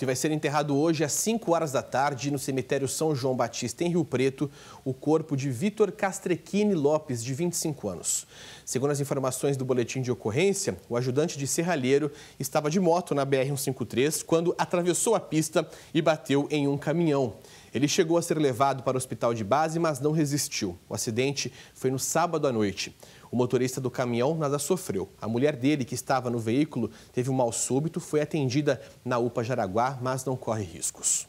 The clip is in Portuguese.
E vai ser enterrado hoje às 5 horas da tarde no cemitério São João Batista, em Rio Preto, o corpo de Vitor Castrequini Lopes, de 25 anos. Segundo as informações do boletim de ocorrência, o ajudante de serralheiro estava de moto na BR-153 quando atravessou a pista e bateu em um caminhão. Ele chegou a ser levado para o hospital de base, mas não resistiu. O acidente foi no sábado à noite. O motorista do caminhão nada sofreu. A mulher dele, que estava no veículo, teve um mal súbito, foi atendida na UPA Jaraguá, mas não corre riscos.